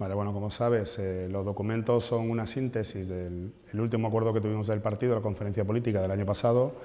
Vale, bueno, como sabes, eh, los documentos son una síntesis del último acuerdo que tuvimos del partido, la conferencia política del año pasado.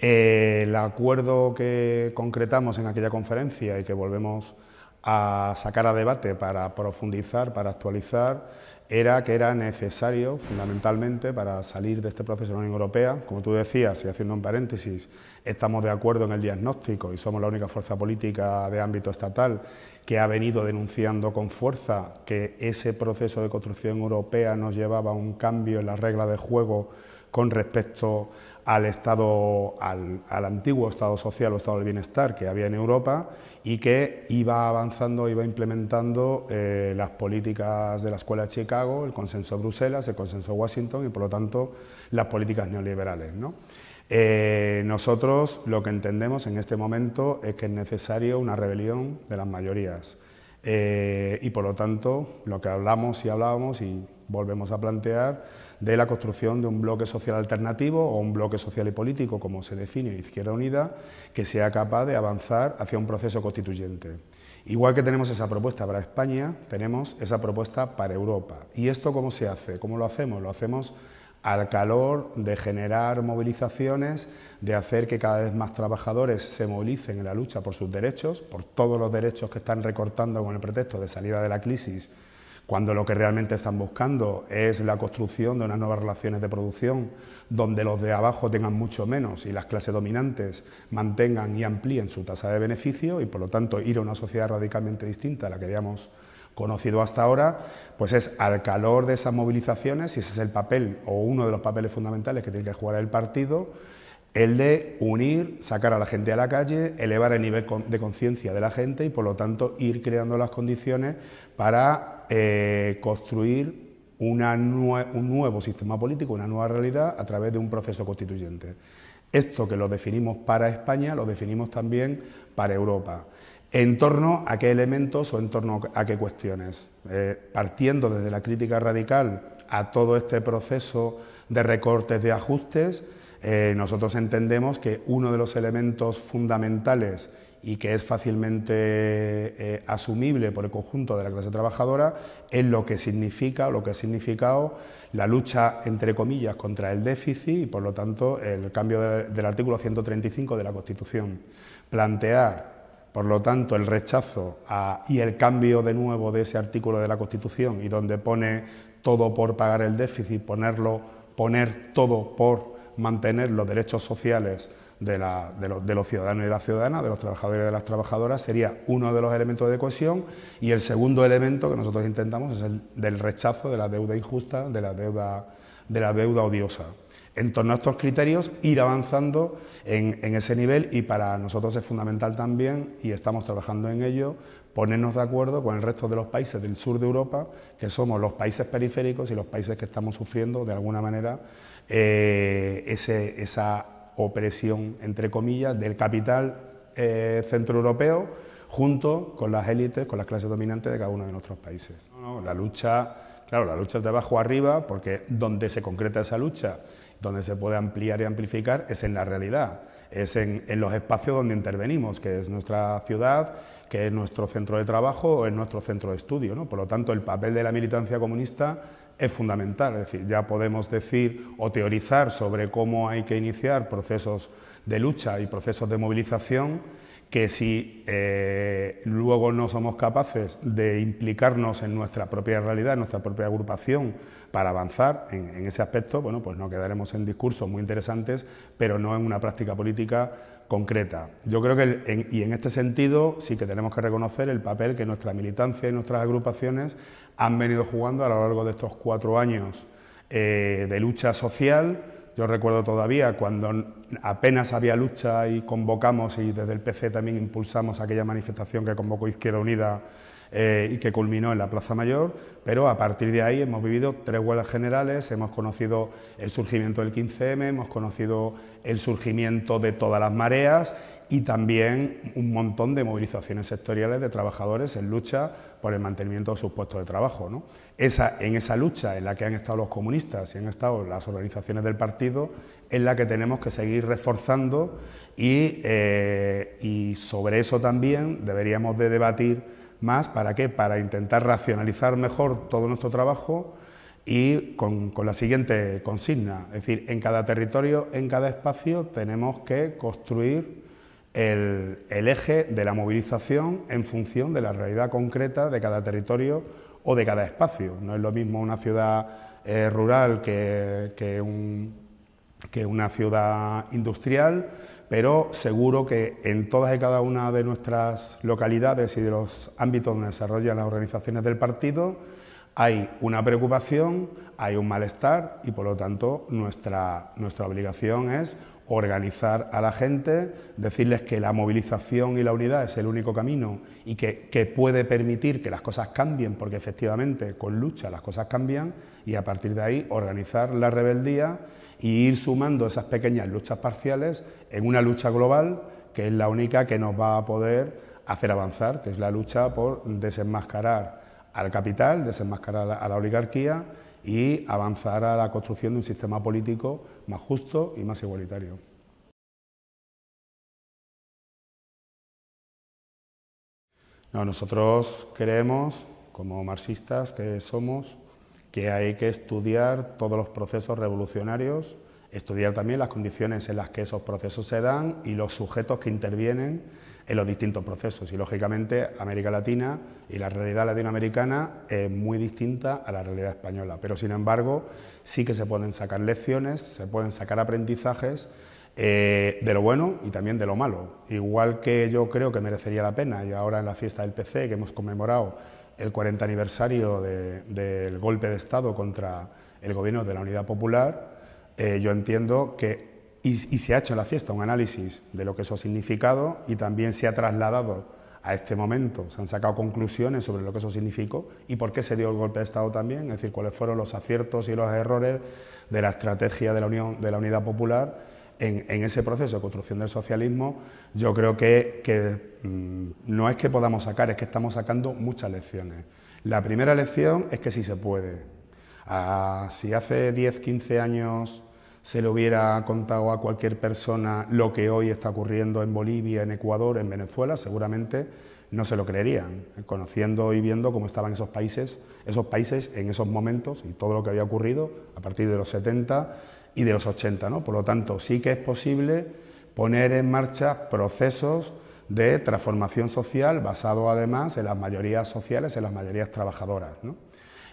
Eh, el acuerdo que concretamos en aquella conferencia y que volvemos a sacar a debate para profundizar, para actualizar, era que era necesario, fundamentalmente, para salir de este proceso de la Unión Europea. Como tú decías, y haciendo un paréntesis, estamos de acuerdo en el diagnóstico y somos la única fuerza política de ámbito estatal que ha venido denunciando con fuerza que ese proceso de construcción europea nos llevaba a un cambio en las reglas de juego con respecto al Estado, al, al antiguo Estado social o Estado del bienestar que había en Europa y que iba avanzando, iba implementando eh, las políticas de la Escuela de Chicago, el consenso de Bruselas, el consenso de Washington y por lo tanto las políticas neoliberales. Eh, nosotros lo que entendemos en este momento es que es necesario una rebelión de las mayorías eh, y por lo tanto lo que hablamos y hablábamos y volvemos a plantear, de la construcción de un bloque social alternativo o un bloque social y político, como se define en Izquierda Unida, que sea capaz de avanzar hacia un proceso constituyente. Igual que tenemos esa propuesta para España, tenemos esa propuesta para Europa. ¿Y esto cómo se hace? ¿Cómo lo hacemos? Lo hacemos al calor de generar movilizaciones, de hacer que cada vez más trabajadores se movilicen en la lucha por sus derechos, por todos los derechos que están recortando con el pretexto de salida de la crisis cuando lo que realmente están buscando es la construcción de unas nuevas relaciones de producción donde los de abajo tengan mucho menos y las clases dominantes mantengan y amplíen su tasa de beneficio y por lo tanto ir a una sociedad radicalmente distinta a la que habíamos conocido hasta ahora, pues es al calor de esas movilizaciones, y ese es el papel o uno de los papeles fundamentales que tiene que jugar el partido, el de unir, sacar a la gente a la calle, elevar el nivel de conciencia de la gente y por lo tanto ir creando las condiciones para eh, construir un nuevo sistema político, una nueva realidad a través de un proceso constituyente. Esto que lo definimos para España, lo definimos también para Europa. ¿En torno a qué elementos o en torno a qué cuestiones? Eh, partiendo desde la crítica radical a todo este proceso de recortes, de ajustes, eh, nosotros entendemos que uno de los elementos fundamentales y que es fácilmente eh, asumible por el conjunto de la clase trabajadora, es lo que significa, lo que ha significado la lucha, entre comillas, contra el déficit y, por lo tanto, el cambio del artículo 135 de la Constitución. Plantear, por lo tanto, el rechazo y el cambio de nuevo de ese artículo de la Constitución y donde pone todo por pagar el déficit, ponerlo, poner todo por mantener los derechos sociales de, los, ciudadanos y las ciudadanas, de los trabajadores y de las trabajadoras, sería uno de los elementos de cohesión y el segundo elemento que nosotros intentamos es el del rechazo de la deuda injusta, de la deuda, de la deuda odiosa. En torno a estos criterios, ir avanzando en, ese nivel y para nosotros es fundamental también, y estamos trabajando en ello, ponernos de acuerdo con el resto de los países del sur de Europa, que somos los países periféricos y los países que estamos sufriendo de alguna manera eh, esa opresión, entre comillas, del capital eh, centroeuropeo junto con las élites, con las clases dominantes de cada uno de nuestros países. la lucha, claro, la lucha es de abajo arriba, porque donde se concreta esa lucha, donde se puede ampliar y amplificar, es en la realidad, es en, los espacios donde intervenimos, que es nuestra ciudad, que es nuestro centro de trabajo o es nuestro centro de estudio. Por lo tanto, el papel de la militancia comunista es fundamental. Es decir, ya podemos decir o teorizar sobre cómo hay que iniciar procesos de lucha y procesos de movilización que si eh, luego no somos capaces de implicarnos en nuestra propia realidad, en nuestra propia agrupación, para avanzar en, ese aspecto, bueno, pues no quedaremos en discursos muy interesantes, pero no en una práctica política concreta. Yo creo que, y en este sentido, sí que tenemos que reconocer el papel que nuestra militancia y nuestras agrupaciones han venido jugando a lo largo de estos cuatro años eh, de lucha social. Yo recuerdo todavía cuando apenas había lucha y convocamos y desde el PC también impulsamos aquella manifestación que convocó Izquierda Unida eh, y que culminó en la Plaza Mayor, pero a partir de ahí hemos vivido tres huelgas generales, hemos conocido el surgimiento del 15M, hemos conocido el surgimiento de todas las mareas y también un montón de movilizaciones sectoriales de trabajadores en lucha por el mantenimiento de sus puestos de trabajo. ¿no? Esa, en esa lucha en la que han estado los comunistas y han estado las organizaciones del partido, es la que tenemos que seguir reforzando y, eh, y sobre eso también deberíamos de debatir más, ¿para qué? Para intentar racionalizar mejor todo nuestro trabajo y con, la siguiente consigna, es decir, en cada territorio, en cada espacio, tenemos que construir el, eje de la movilización en función de la realidad concreta de cada territorio o de cada espacio. No es lo mismo una ciudad eh, rural que, que una ciudad industrial, pero seguro que en todas y cada una de nuestras localidades y de los ámbitos donde desarrollan las organizaciones del partido hay una preocupación, hay un malestar y por lo tanto nuestra, obligación es organizar a la gente, decirles que la movilización y la unidad es el único camino y que, puede permitir que las cosas cambien, porque efectivamente con lucha las cosas cambian, y a partir de ahí organizar la rebeldía y ir sumando esas pequeñas luchas parciales en una lucha global que es la única que nos va a poder hacer avanzar, que es la lucha por desenmascarar al capital, desenmascarar a la oligarquía y avanzar a la construcción de un sistema político más justo y más igualitario. No, nosotros creemos, como marxistas que somos, que hay que estudiar todos los procesos revolucionarios, estudiar también las condiciones en las que esos procesos se dan y los sujetos que intervienen en los distintos procesos. Y lógicamente América Latina y la realidad latinoamericana es muy distinta a la realidad española, pero sin embargo sí que se pueden sacar lecciones, se pueden sacar aprendizajes eh, de lo bueno y también de lo malo. Igual que yo creo que merecería la pena, y ahora en la fiesta del PC que hemos conmemorado el 40 aniversario del golpe de Estado contra el gobierno de la Unidad Popular, eh, yo entiendo que, y, se ha hecho en la fiesta un análisis de lo que eso ha significado y también se ha trasladado a este momento, se han sacado conclusiones sobre lo que eso significó y por qué se dio el golpe de Estado también, es decir, cuáles fueron los aciertos y los errores de la estrategia de la, Unión, de la Unidad Popular en, ese proceso de construcción del socialismo, yo creo que, mm, no es que podamos sacar, es que estamos sacando muchas lecciones. La primera lección es que sí se puede. si hace 10, 15 años se le hubiera contado a cualquier persona lo que hoy está ocurriendo en Bolivia, en Ecuador, en Venezuela, seguramente no se lo creerían, conociendo y viendo cómo estaban esos países, esos países en esos momentos y todo lo que había ocurrido a partir de los 70 y de los 80. ¿no? Por lo tanto, sí que es posible poner en marcha procesos de transformación social basado además en las mayorías sociales, en las mayorías trabajadoras. ¿no?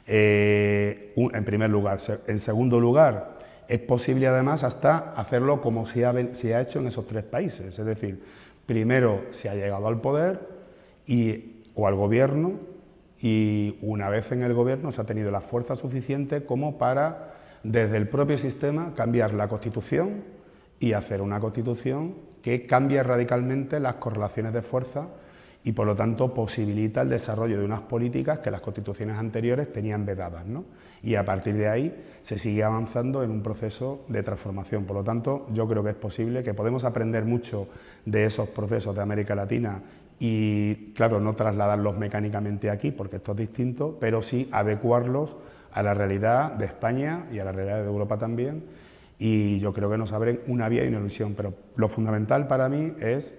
Eh, en primer lugar. En segundo lugar, es posible además hasta hacerlo como se ha, se ha hecho en esos tres países. Es decir, primero se ha llegado al poder y, o al gobierno y una vez en el gobierno se ha tenido la fuerza suficiente como para desde el propio sistema cambiar la Constitución y hacer una Constitución que cambie radicalmente las correlaciones de fuerza y por lo tanto posibilita el desarrollo de unas políticas que las constituciones anteriores tenían vedadas. Y a partir de ahí se sigue avanzando en un proceso de transformación. Por lo tanto, yo creo que es posible, que podemos aprender mucho de esos procesos de América Latina y, claro, no trasladarlos mecánicamente aquí, porque esto es distinto, pero sí adecuarlos a la realidad de España y a la realidad de Europa también, y yo creo que nos abren una vía y una ilusión, pero lo fundamental para mí es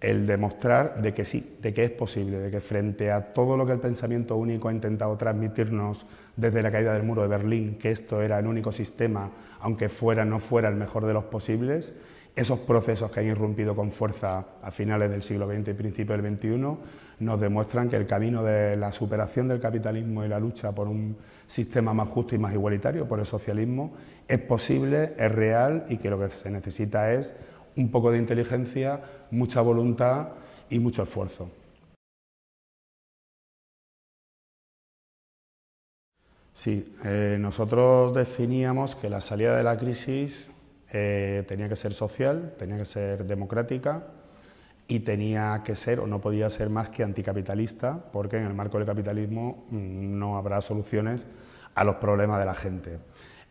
el demostrar de que sí, de que es posible, de que frente a todo lo que el pensamiento único ha intentado transmitirnos desde la caída del muro de Berlín, que esto era el único sistema, aunque fuera no fuera el mejor de los posibles, esos procesos que han irrumpido con fuerza a finales del siglo XX y principios del XXI nos demuestran que el camino de la superación del capitalismo y la lucha por un sistema más justo y más igualitario por el socialismo es posible, es real y que lo que se necesita es un poco de inteligencia, mucha voluntad y mucho esfuerzo. Sí, eh, nosotros definíamos que la salida de la crisis eh, tenía que ser social, tenía que ser democrática y tenía que ser o no podía ser más que anticapitalista, porque en el marco del capitalismo mm, no habrá soluciones a los problemas de la gente.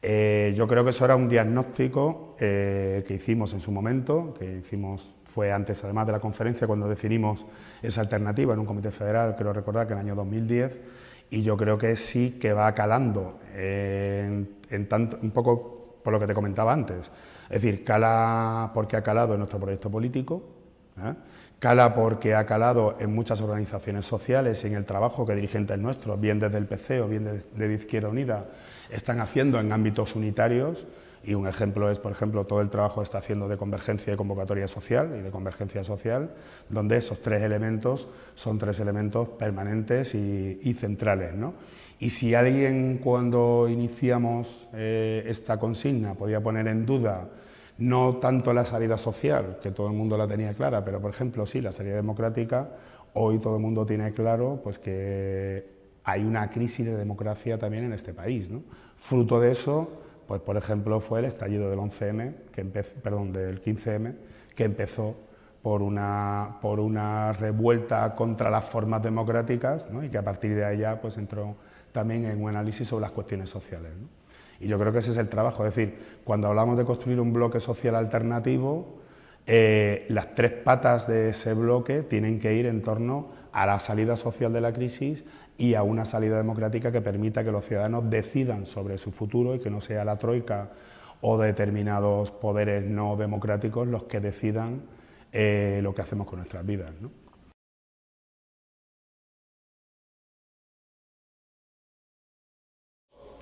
Eh, yo creo que eso era un diagnóstico eh, que hicimos en su momento, que hicimos, fue antes además de la conferencia cuando definimos esa alternativa en un comité federal, creo recordar que en el año 2010, y yo creo que sí que va calando, eh, en, un poco por lo que te comentaba antes, es decir, cala porque ha calado en nuestro proyecto político, ¿eh? Cala porque ha calado en muchas organizaciones sociales y en el trabajo que dirigentes nuestros, bien desde el PC o bien desde de Izquierda Unida, están haciendo en ámbitos unitarios. Y un ejemplo es, por ejemplo, todo el trabajo que está haciendo de convergencia y convocatoria social y de convergencia social, donde esos tres elementos son tres elementos permanentes y, centrales. Y si alguien cuando iniciamos eh, esta consigna podía poner en duda no tanto la salida social, que todo el mundo la tenía clara, pero por ejemplo, sí, la salida democrática, hoy todo el mundo tiene claro pues, que hay una crisis de democracia también en este país. Fruto de eso, pues por ejemplo, fue el estallido del 11M, que perdón, del 15M, que empezó por una, revuelta contra las formas democráticas y que a partir de allá pues, entró también en un análisis sobre las cuestiones sociales. Y yo creo que ese es el trabajo. Es decir, cuando hablamos de construir un bloque social alternativo, eh, las tres patas de ese bloque tienen que ir en torno a la salida social de la crisis y a una salida democrática que permita que los ciudadanos decidan sobre su futuro y que no sea la troika o determinados poderes no democráticos los que decidan eh, lo que hacemos con nuestras vidas.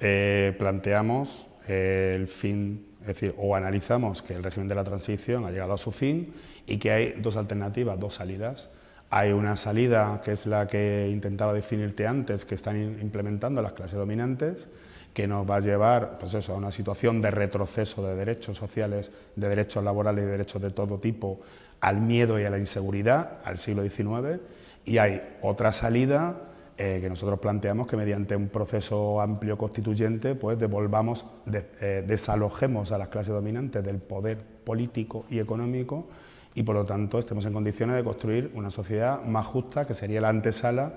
Eh, planteamos eh, el fin, es decir, o analizamos que el régimen de la transición ha llegado a su fin y que hay dos alternativas, dos salidas. Hay una salida que es la que intentaba definirte antes, que están implementando las clases dominantes, que nos va a llevar pues eso, a una situación de retroceso de derechos sociales, de derechos laborales y de derechos de todo tipo, al miedo y a la inseguridad, al siglo XIX. Y hay otra salida eh, que nosotros planteamos que mediante un proceso amplio constituyente, pues devolvamos, eh, desalojemos a las clases dominantes del poder político y económico y por lo tanto estemos en condiciones de construir una sociedad más justa, que sería la antesala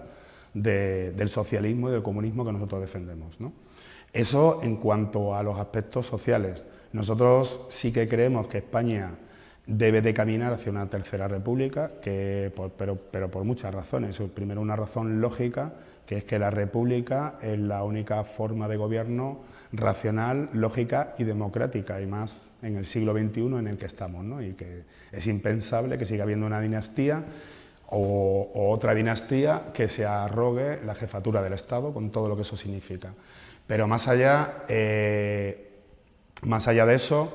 del socialismo y del comunismo que nosotros defendemos. Eso en cuanto a los aspectos sociales. Nosotros sí que creemos que España debe de caminar hacia una tercera república, que, pero, por muchas razones. Primero, una razón lógica, que es que la república es la única forma de gobierno racional, lógica y democrática, y más en el siglo XXI en el que estamos, ¿no? y que es impensable que siga habiendo una dinastía o, otra dinastía que se arrogue la jefatura del Estado, con todo lo que eso significa. Pero más allá, eh, más allá de eso,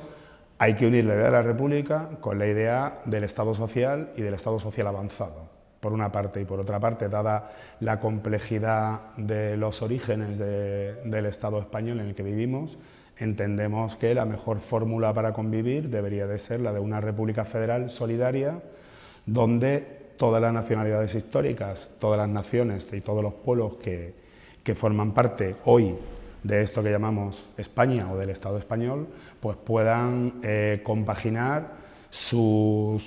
hay que unir la idea de la República con la idea del Estado social y del Estado social avanzado, por una parte, y por otra parte, dada la complejidad de los orígenes del Estado español en el que vivimos, entendemos que la mejor fórmula para convivir debería de ser la de una República Federal solidaria, donde todas las nacionalidades históricas, todas las naciones y todos los pueblos que, que forman parte hoy de esto que llamamos España o del Estado español, pues puedan eh, compaginar su,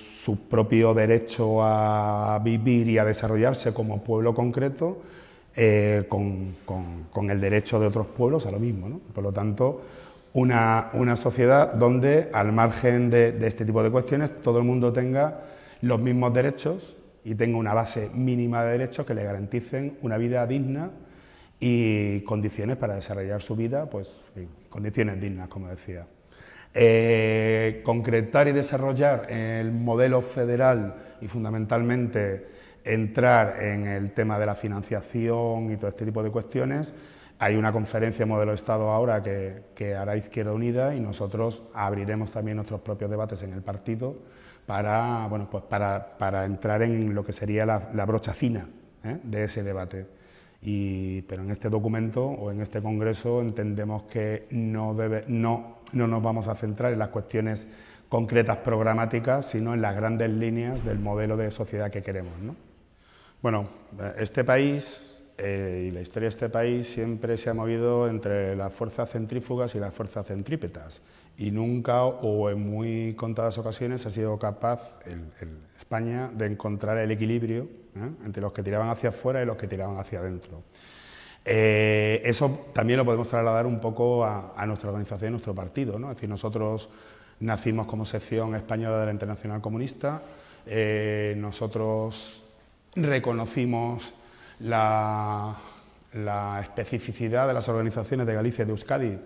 propio derecho a vivir y a desarrollarse como pueblo concreto eh, con, el derecho de otros pueblos a lo mismo. Por lo tanto, una, sociedad donde, al margen de este tipo de cuestiones, todo el mundo tenga los mismos derechos y tenga una base mínima de derechos que le garanticen una vida digna y condiciones para desarrollar su vida, pues condiciones dignas, como decía. Eh, concretar y desarrollar el modelo federal y fundamentalmente entrar en el tema de la financiación y todo este tipo de cuestiones. Hay una conferencia modelo Estado ahora que, hará Izquierda Unida y nosotros abriremos también nuestros propios debates en el partido para, bueno, pues para, entrar en lo que sería la, brocha fina ¿eh? de ese debate pero en este documento o en este congreso entendemos que no, nos vamos a centrar en las cuestiones concretas programáticas, sino en las grandes líneas del modelo de sociedad que queremos. Bueno, este país eh, y la historia de este país siempre se ha movido entre las fuerzas centrífugas y las fuerzas centrípetas, y nunca o en muy contadas ocasiones ha sido capaz el, España de encontrar el equilibrio ¿eh? entre los que tiraban hacia afuera y los que tiraban hacia adentro. Eh, eso también lo podemos trasladar un poco a, nuestra organización, a nuestro partido. ¿no? Es decir, nosotros nacimos como sección española de la Internacional Comunista, eh, nosotros reconocimos la, la especificidad de las organizaciones de Galicia y de Euskadi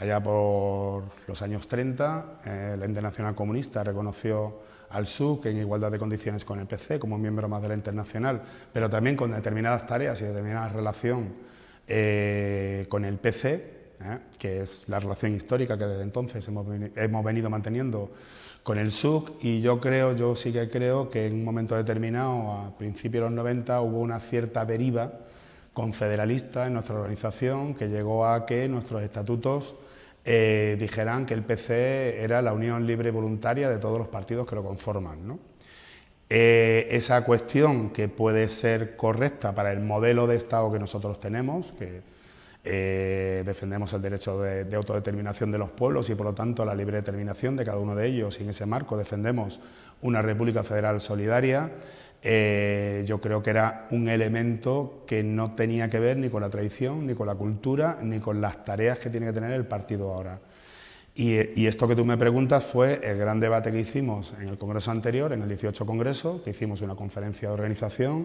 Allá por los años 30, la Internacional eh, Comunista reconoció al SUC en igualdad de condiciones con el PC como miembro más de la Internacional, pero también con determinadas tareas y determinada relación eh, con el PC, eh, que es la relación histórica que desde entonces hemos, hemos, venido manteniendo con el SUC y yo creo, yo sí que creo que en un momento determinado, a principios de los 90, hubo una cierta deriva confederalista en nuestra organización que llegó a que nuestros estatutos eh, dijeran que el PC era la unión libre y voluntaria de todos los partidos que lo conforman. Eh, esa cuestión que puede ser correcta para el modelo de Estado que nosotros tenemos, que eh, defendemos el derecho de, autodeterminación de los pueblos y por lo tanto la libre determinación de cada uno de ellos y en ese marco defendemos una República Federal solidaria, eh, yo creo que era un elemento que no tenía que ver ni con la tradición, ni con la cultura, ni con las tareas que tiene que tener el partido ahora. Y, esto que tú me preguntas fue el gran debate que hicimos en el Congreso anterior, en el 18 Congreso, que hicimos una conferencia de organización,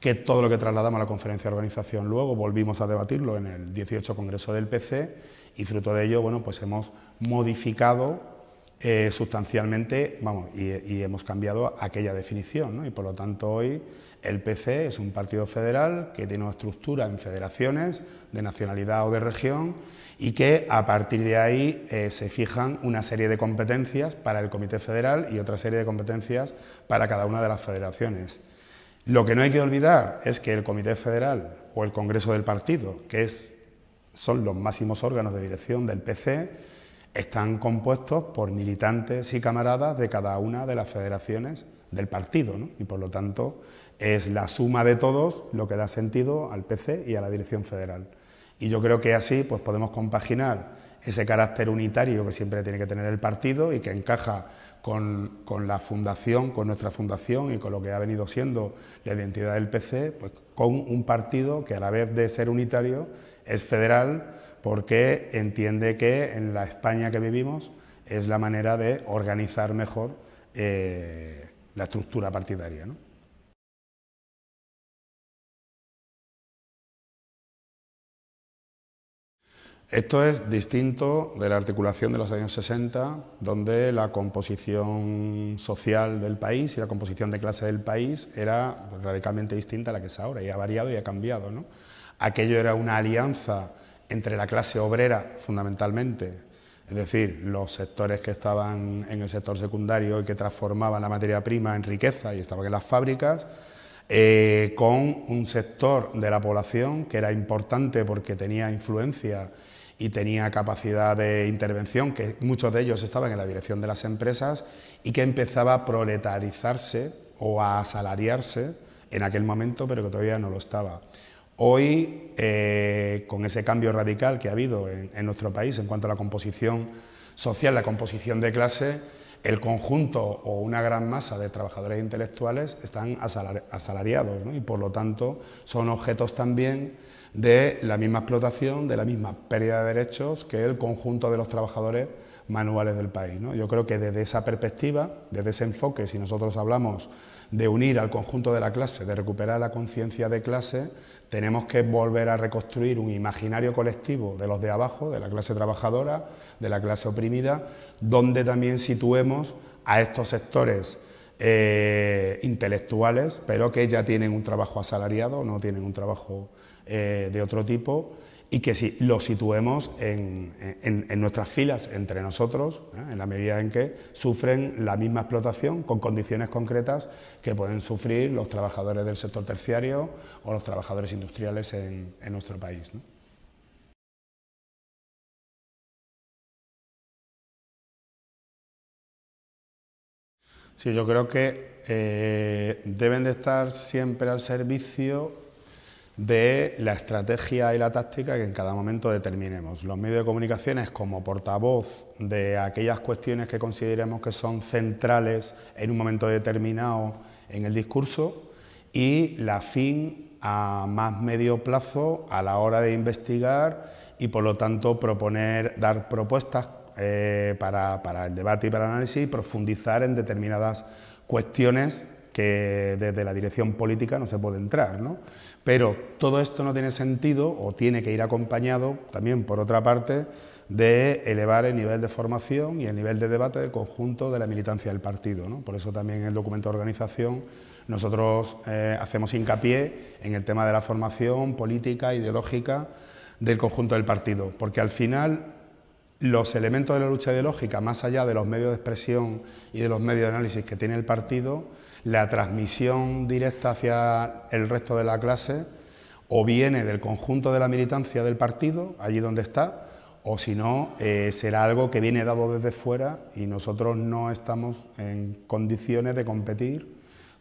que todo lo que trasladamos a la conferencia de organización luego volvimos a debatirlo en el 18 Congreso del PC y fruto de ello, bueno, pues hemos modificado eh, sustancialmente, vamos, y, hemos cambiado aquella definición, y por lo tanto hoy el PC es un partido federal que tiene una estructura en federaciones de nacionalidad o de región y que a partir de ahí eh, se fijan una serie de competencias para el Comité Federal y otra serie de competencias para cada una de las federaciones. Lo que no hay que olvidar es que el Comité Federal o el Congreso del Partido, que es, son los máximos órganos de dirección del PC, están compuestos por militantes y camaradas de cada una de las federaciones del partido, ¿no? y por lo tanto es la suma de todos lo que da sentido al PC y a la Dirección Federal. Y yo creo que así pues, podemos compaginar ese carácter unitario que siempre tiene que tener el partido y que encaja con, la fundación, con nuestra fundación y con lo que ha venido siendo la identidad del PC, pues, con un partido que a la vez de ser unitario es federal porque entiende que en la España que vivimos es la manera de organizar mejor eh, la estructura partidaria. Esto es distinto de la articulación de los años 60, donde la composición social del país y la composición de clase del país era radicalmente distinta a la que es ahora, y ha variado y ha cambiado. Aquello era una alianza entre la clase obrera fundamentalmente, es decir, los sectores que estaban en el sector secundario y que transformaban la materia prima en riqueza y estaban en las fábricas, eh, con un sector de la población que era importante porque tenía influencia y tenía capacidad de intervención, que muchos de ellos estaban en la dirección de las empresas y que empezaba a proletarizarse o a asalariarse en aquel momento, pero que todavía no lo estaba. Hoy, eh, con ese cambio radical que ha habido en, nuestro país en cuanto a la composición social, la composición de clase, el conjunto o una gran masa de trabajadores intelectuales están asalariados y por lo tanto son objetos también de la misma explotación, de la misma pérdida de derechos que el conjunto de los trabajadores manuales del país. Yo creo que desde esa perspectiva, desde ese enfoque, si nosotros hablamos de unir al conjunto de la clase, de recuperar la conciencia de clase, tenemos que volver a reconstruir un imaginario colectivo de los de abajo, de la clase trabajadora, de la clase oprimida, donde también situemos a estos sectores eh, intelectuales, pero que ya tienen un trabajo asalariado, no tienen un trabajo eh, de otro tipo y que si lo situemos en, nuestras filas entre nosotros, ¿eh? en la medida en que sufren la misma explotación con condiciones concretas que pueden sufrir los trabajadores del sector terciario o los trabajadores industriales en, nuestro país. Sí, yo creo que eh, deben de estar siempre al servicio de la estrategia y la táctica que en cada momento determinemos. Los medios de comunicaciones como portavoz de aquellas cuestiones que consideremos que son centrales en un momento determinado en el discurso y la fin a más medio plazo a la hora de investigar y por lo tanto proponer, dar propuestas eh, para, para el debate y para el análisis y profundizar en determinadas cuestiones que desde la dirección política no se puede entrar. Pero todo esto no tiene sentido o tiene que ir acompañado también, por otra parte, de elevar el nivel de formación y el nivel de debate del conjunto de la militancia del partido. Por eso también en el documento de organización nosotros eh, hacemos hincapié en el tema de la formación política, ideológica del conjunto del partido, porque al final los elementos de la lucha ideológica, más allá de los medios de expresión y de los medios de análisis que tiene el partido, la transmisión directa hacia el resto de la clase o viene del conjunto de la militancia del partido, allí donde está, o si no, eh, será algo que viene dado desde fuera y nosotros no estamos en condiciones de competir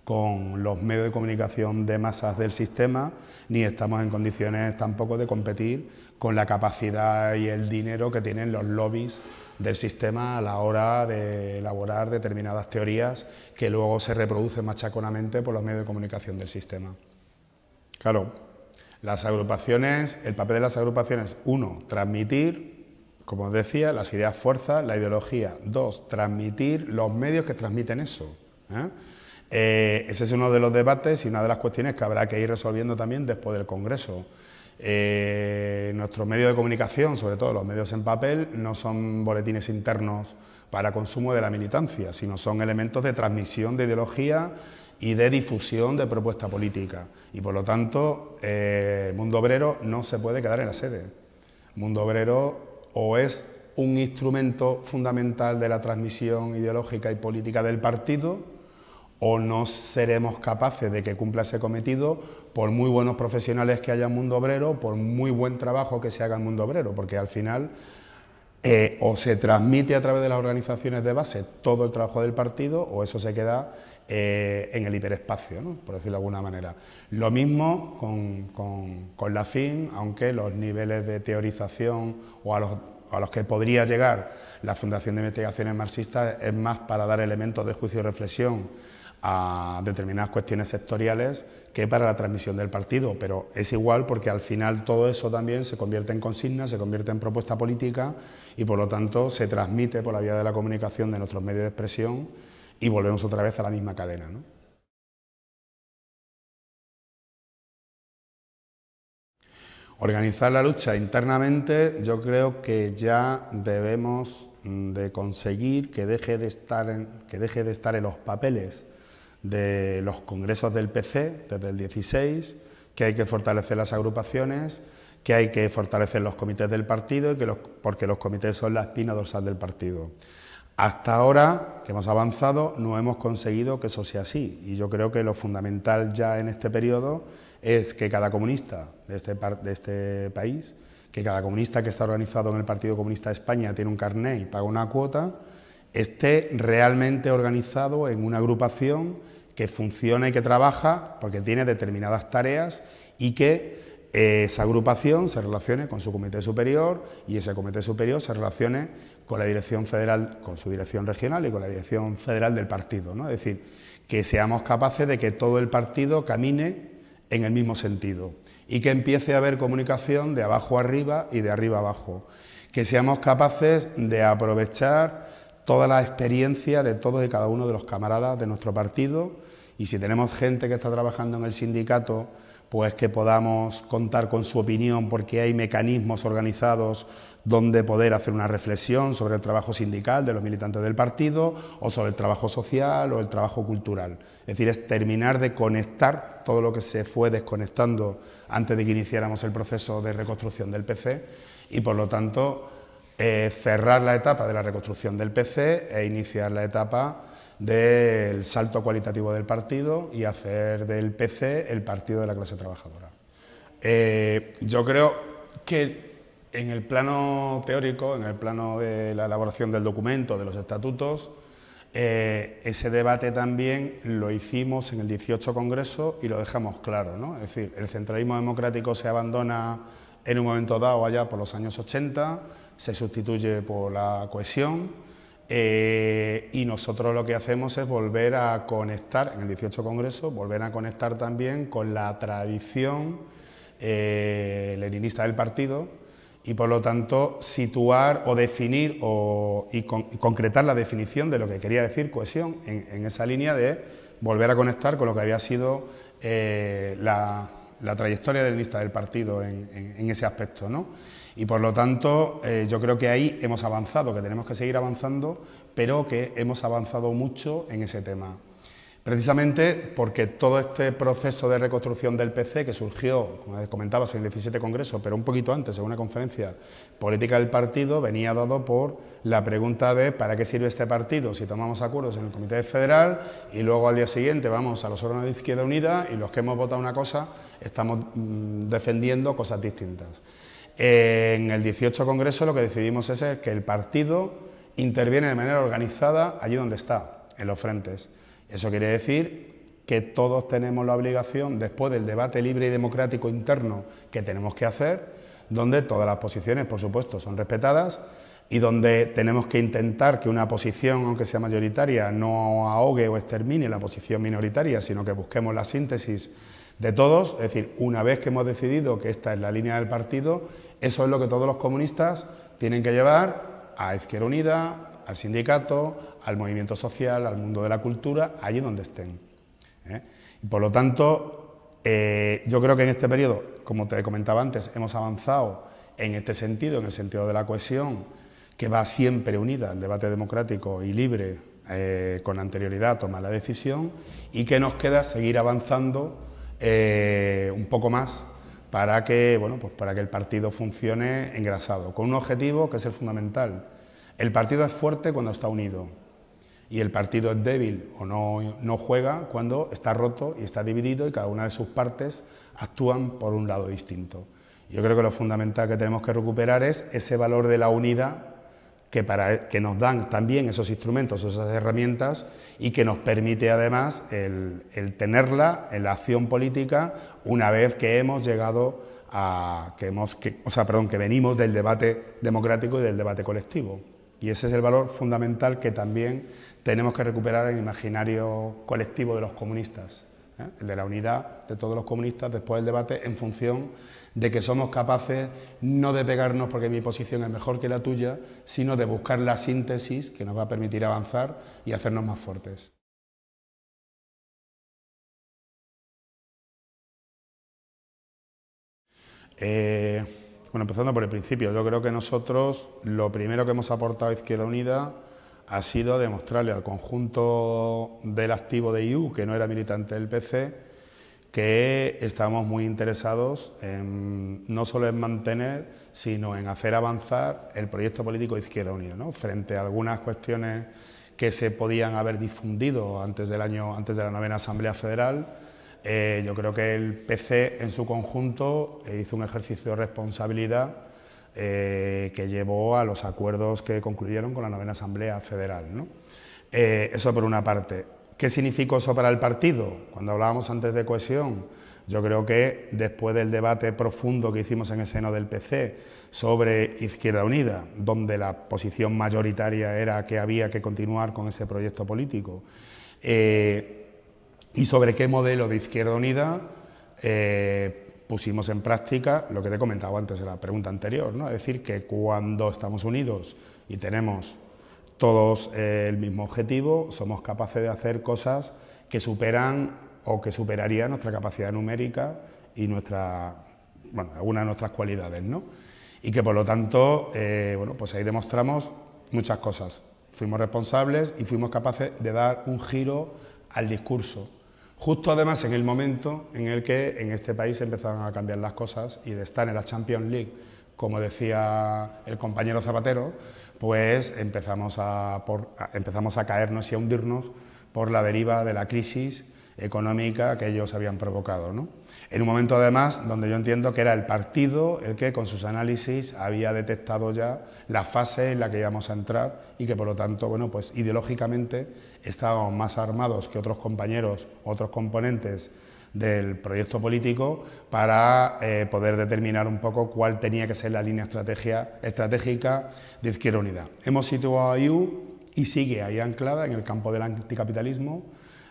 con los medios de comunicación de masas del sistema, ni estamos en condiciones tampoco de competir con la capacidad y el dinero que tienen los lobbies del sistema a la hora de elaborar determinadas teorías que luego se reproducen machaconamente por los medios de comunicación del sistema. Claro, las agrupaciones, el papel de las agrupaciones, uno, transmitir, como os decía, las ideas fuerza, la ideología. Dos, transmitir los medios que transmiten eso. ¿eh? Eh, ese es uno de los debates y una de las cuestiones que habrá que ir resolviendo también después del Congreso. Eh, nuestros medios de comunicación, sobre todo los medios en papel, no son boletines internos para consumo de la militancia, sino son elementos de transmisión de ideología y de difusión de propuesta política. Y por lo tanto, el eh, mundo obrero no se puede quedar en la sede. mundo obrero o es un instrumento fundamental de la transmisión ideológica y política del partido, o no seremos capaces de que cumpla ese cometido por muy buenos profesionales que haya en mundo obrero, por muy buen trabajo que se haga en mundo obrero, porque al final eh, o se transmite a través de las organizaciones de base todo el trabajo del partido o eso se queda eh, en el hiperespacio, por decirlo de alguna manera. Lo mismo con, la FIN, aunque los niveles de teorización o a los a los que podría llegar la Fundación de Investigaciones Marxistas es más para dar elementos de juicio y reflexión a determinadas cuestiones sectoriales que para la transmisión del partido, pero es igual porque al final todo eso también se convierte en consigna, se convierte en propuesta política y por lo tanto se transmite por la vía de la comunicación de nuestros medios de expresión y volvemos otra vez a la misma cadena. Organizar la lucha internamente yo creo que ya debemos mm, de conseguir que de que deje de estar en los papeles de los congresos del PC desde el 16, que hay que fortalecer las agrupaciones, que hay que fortalecer los comités del partido, y porque los comités son la espina dorsal del partido. Hasta ahora que hemos avanzado no hemos conseguido que eso sea así y yo creo que lo fundamental ya en este periodo es que cada comunista de este, de este país, que cada comunista que está organizado en el Partido Comunista de España tiene un carné y paga una cuota, esté realmente organizado en una agrupación que funcione y que trabaja porque tiene determinadas tareas y que eh, esa agrupación se relacione con su comité superior y ese comité superior se relacione con la dirección federal, con su dirección regional y con la dirección federal del partido. ¿no? Es decir, que seamos capaces de que todo el partido camine en el mismo sentido y que empiece a haber comunicación de abajo arriba y de arriba abajo. Que seamos capaces de aprovechar toda la experiencia de todos y cada uno de los camaradas de nuestro partido y si tenemos gente que está trabajando en el sindicato, pues que podamos contar con su opinión porque hay mecanismos organizados donde poder hacer una reflexión sobre el trabajo sindical de los militantes del partido o sobre el trabajo social o el trabajo cultural. Es decir, es terminar de conectar todo lo que se fue desconectando antes de que iniciáramos el proceso de reconstrucción del PC y por lo tanto cerrar la etapa de la reconstrucción del PC e iniciar la etapa del salto cualitativo del partido y hacer del PC el partido de la clase trabajadora. Eh, yo creo que en el plano teórico, en el plano de la elaboración del documento, de los estatutos, eh, ese debate también lo hicimos en el 18 Congreso y lo dejamos claro. Es decir, el centralismo democrático se abandona en un momento dado allá por los años 80 se sustituye por la cohesión eh, y nosotros lo que hacemos es volver a conectar, en el 18 Congreso, volver a conectar también con la tradición eh, leninista del partido y por lo tanto situar o definir y, concretar la definición de lo que quería decir cohesión en, esa línea de volver a conectar con lo que había sido eh, la, trayectoria leninista del partido en, en ese aspecto. ¿no? Y por lo tanto, eh, yo creo que ahí hemos avanzado, que tenemos que seguir avanzando, pero que hemos avanzado mucho en ese tema. Precisamente porque todo este proceso de reconstrucción del PC, que surgió, como comentabas, en el 17 Congreso, pero un poquito antes, en una conferencia política del partido, venía dado por la pregunta de ¿para qué sirve este partido si tomamos acuerdos en el Comité Federal y luego al día siguiente vamos a los órganos de Izquierda Unida y los que hemos votado una cosa estamos mm, defendiendo cosas distintas? En el 18 Congreso lo que decidimos es que el partido interviene de manera organizada allí donde está, en los frentes. Eso quiere decir que todos tenemos la obligación, después del debate libre y democrático interno que tenemos que hacer, donde todas las posiciones, por supuesto, son respetadas y donde tenemos que intentar que una posición, aunque sea mayoritaria, no ahogue o extermine la posición minoritaria, sino que busquemos la síntesis de todos, es decir, una vez que hemos decidido que esta es la línea del partido, eso es lo que todos los comunistas tienen que llevar a Izquierda Unida, al sindicato, al movimiento social, al mundo de la cultura, allí donde estén. ¿eh? Y por lo tanto, eh, yo creo que en este periodo, como te comentaba antes, hemos avanzado en este sentido, en el sentido de la cohesión, que va siempre unida al debate democrático y libre eh, con anterioridad a tomar la decisión, y que nos queda seguir avanzando un poco más para que, bueno, pues para que el partido funcione engrasado, con un objetivo que es el fundamental. El partido es fuerte cuando está unido y el partido es débil o no, no juega cuando está roto y está dividido y cada una de sus partes actúan por un lado distinto. Yo creo que lo fundamental que tenemos que recuperar es ese valor de la unidad que, para, que nos dan también esos instrumentos, esas herramientas y que nos permite además el, tenerla en la acción política una vez que hemos llegado a, que hemos, o sea, perdón, que venimos del debate democrático y del debate colectivo. Y ese es el valor fundamental que también tenemos que recuperar en el imaginario colectivo de los comunistas, ¿eh? el de la unidad de todos los comunistas después del debate en función de que somos capaces no de pegarnos porque mi posición es mejor que la tuya, sino de buscar la síntesis que nos va a permitir avanzar y hacernos más fuertes. Eh, bueno, empezando por el principio, yo creo que nosotros lo primero que hemos aportado a Izquierda Unida ha sido demostrarle al conjunto del activo de IU, que no era militante del PC, que estamos muy interesados no solo en mantener, sino en hacer avanzar el proyecto político de Izquierda Unida, frente a algunas cuestiones que se podían haber difundido antes del año, antes de la novena Asamblea Federal. Eh, yo creo que el PC en su conjunto eh, hizo un ejercicio de responsabilidad eh, que llevó a los acuerdos que concluyeron con la novena Asamblea Federal. eso por una parte. ¿Qué significó eso para el partido? Cuando hablábamos antes de cohesión, yo creo que después del debate profundo que hicimos en el seno del PC sobre Izquierda Unida, donde la posición mayoritaria era que había que continuar con ese proyecto político, eh, y sobre qué modelo de Izquierda Unida eh, pusimos en práctica lo que te comentaba antes en la pregunta anterior, ¿no? es decir, que cuando estamos unidos y tenemos todos eh, el mismo objetivo, somos capaces de hacer cosas que superan o que superarían nuestra capacidad numérica y nuestra, bueno, algunas de nuestras cualidades, ¿no? Y que por lo tanto, eh, bueno, pues ahí demostramos muchas cosas. Fuimos responsables y fuimos capaces de dar un giro al discurso. Justo además en el momento en el que en este país empezaron a cambiar las cosas y de estar en la Champions League, como decía el compañero Zapatero, pues empezamos a, empezamos a caernos y a hundirnos por la deriva de la crisis económica que ellos habían provocado. En un momento además donde yo entiendo que era el partido el que con sus análisis había detectado ya la fase en la que íbamos a entrar y que por lo tanto, bueno, pues ideológicamente estábamos más armados que otros compañeros, otros componentes del proyecto político para eh, poder determinar un poco cuál tenía que ser la línea estrategia, estratégica de Izquierda Unida. Hemos situado a IU y sigue ahí anclada en el campo del anticapitalismo,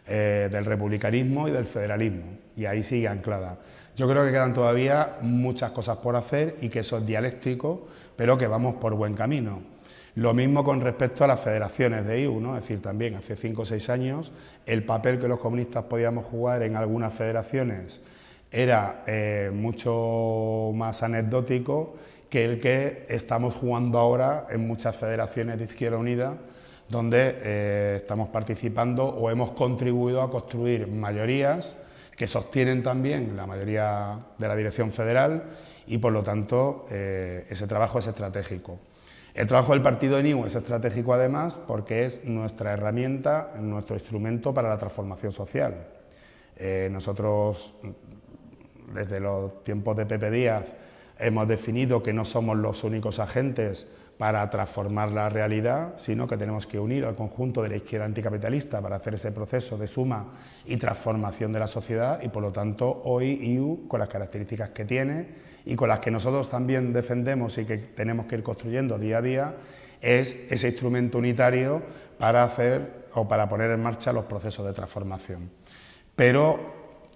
eh, del republicanismo y del federalismo, y ahí sigue anclada. Yo creo que quedan todavía muchas cosas por hacer y que eso es dialéctico, pero que vamos por buen camino. Lo mismo con respecto a las federaciones de IU, es decir, también hace cinco o seis años el papel que los comunistas podíamos jugar en algunas federaciones era eh, mucho más anecdótico que el que estamos jugando ahora en muchas federaciones de Izquierda Unida, donde eh, estamos participando o hemos contribuido a construir mayorías que sostienen también la mayoría de la Dirección Federal y por lo tanto eh, ese trabajo es estratégico. El trabajo del partido en es estratégico además porque es nuestra herramienta, nuestro instrumento para la transformación social. Eh, nosotros, desde los tiempos de Pepe Díaz, hemos definido que no somos los únicos agentes para transformar la realidad, sino que tenemos que unir al conjunto de la izquierda anticapitalista para hacer ese proceso de suma y transformación de la sociedad y por lo tanto hoy IU, con las características que tiene y con las que nosotros también defendemos y que tenemos que ir construyendo día a día, es ese instrumento unitario para hacer o para poner en marcha los procesos de transformación. Pero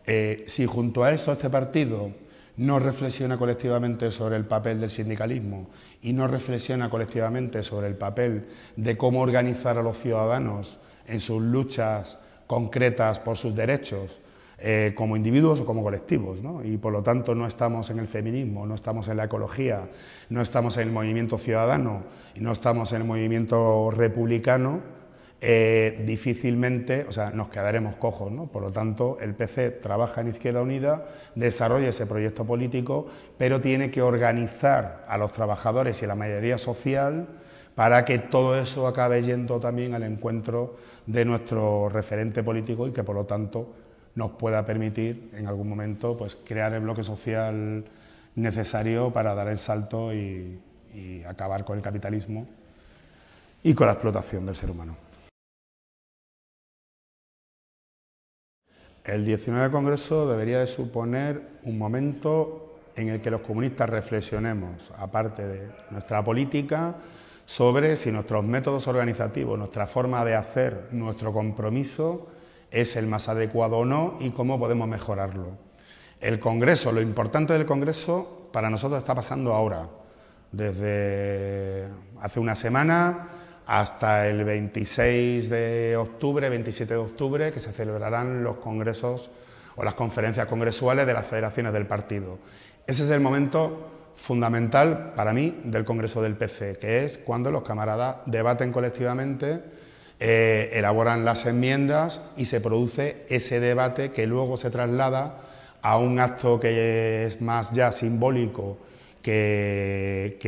eh, si junto a eso este partido no reflexiona colectivamente sobre el papel del sindicalismo y no reflexiona colectivamente sobre el papel de cómo organizar a los ciudadanos en sus luchas concretas por sus derechos, eh, como individuos o como colectivos, y por lo tanto no estamos en el feminismo, no estamos en la ecología, no estamos en el movimiento ciudadano y no estamos en el movimiento republicano, eh, difícilmente, o sea, nos quedaremos cojos, ¿no? Por lo tanto, el PC trabaja en Izquierda Unida, desarrolla ese proyecto político, pero tiene que organizar a los trabajadores y a la mayoría social para que todo eso acabe yendo también al encuentro de nuestro referente político y que por lo tanto nos pueda permitir en algún momento pues crear el bloque social necesario para dar el salto y acabar con el capitalismo y con la explotación del ser humano. El 19 Congreso debería de suponer un momento en el que los comunistas reflexionemos, aparte de nuestra política, sobre si nuestros métodos organizativos, nuestra forma de hacer, nuestro compromiso es el más adecuado o no y cómo podemos mejorarlo. El Congreso, lo importante del Congreso para nosotros está pasando ahora, desde hace una semana hasta el 26 de octubre, 27 de octubre, que se celebrarán los congresos o las conferencias congresuales de las federaciones del partido. Ese es el momento fundamental para mí del Congreso del PC, que es cuando los camaradas debaten colectivamente, eh, elaboran las enmiendas y se produce ese debate que luego se traslada a un acto que es más ya simbólico que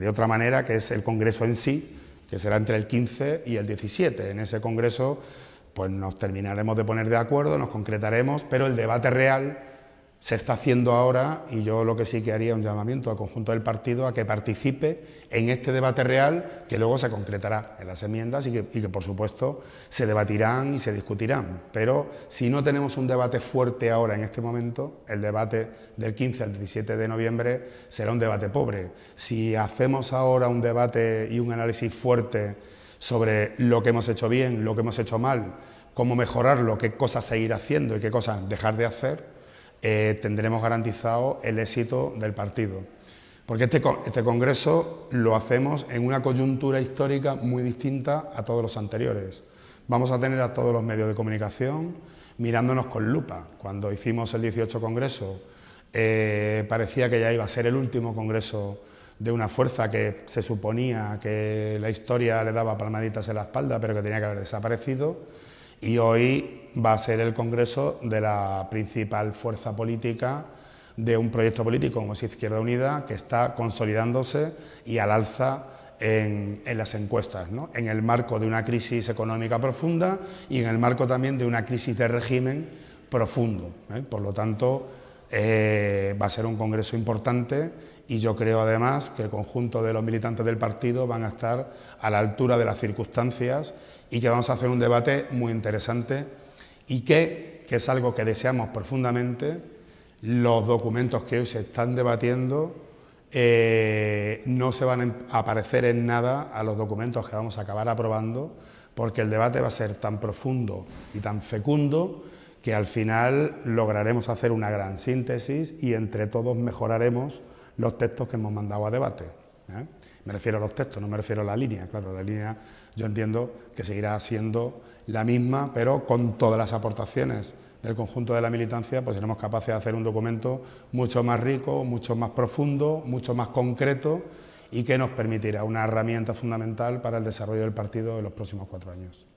de otra manera, que es el Congreso en sí, que será entre el 15 y el 17. En ese congreso pues nos terminaremos de poner de acuerdo, nos concretaremos, pero el debate real se está haciendo ahora y yo lo que sí que haría un llamamiento al conjunto del partido a que participe en este debate real que luego se concretará en las enmiendas y que, y que por supuesto se debatirán y se discutirán. Pero si no tenemos un debate fuerte ahora en este momento, el debate del 15 al 17 de noviembre será un debate pobre. Si hacemos ahora un debate y un análisis fuerte sobre lo que hemos hecho bien, lo que hemos hecho mal, cómo mejorarlo, qué cosas seguir haciendo y qué cosas dejar de hacer, eh, tendremos garantizado el éxito del partido. Porque este, este, Congreso lo hacemos en una coyuntura histórica muy distinta a todos los anteriores. Vamos a tener a todos los medios de comunicación mirándonos con lupa. Cuando hicimos el 18 Congreso, eh, parecía que ya iba a ser el último Congreso de una fuerza que se suponía que la historia le daba palmaditas en la espalda, pero que tenía que haber desaparecido y hoy va a ser el congreso de la principal fuerza política de un proyecto político como es Izquierda Unida, que está consolidándose y al alza en, las encuestas, en el marco de una crisis económica profunda y en el marco también de una crisis de régimen profundo. ¿eh? Por lo tanto, eh, va a ser un congreso importante y yo creo además que el conjunto de los militantes del partido van a estar a la altura de las circunstancias y que vamos a hacer un debate muy interesante y que, que es algo que deseamos profundamente, los documentos que hoy se están debatiendo eh, no se van a aparecer en nada a los documentos que vamos a acabar aprobando, porque el debate va a ser tan profundo y tan fecundo que al final lograremos hacer una gran síntesis y entre todos mejoraremos los textos que hemos mandado a debate. ¿eh? Me refiero a los textos, no me refiero a la línea. Claro, la línea yo entiendo que seguirá siendo la misma, pero con todas las aportaciones del conjunto de la militancia, pues seremos capaces de hacer un documento mucho más rico, mucho más profundo, mucho más concreto y que nos permitirá una herramienta fundamental para el desarrollo del partido en los próximos cuatro años.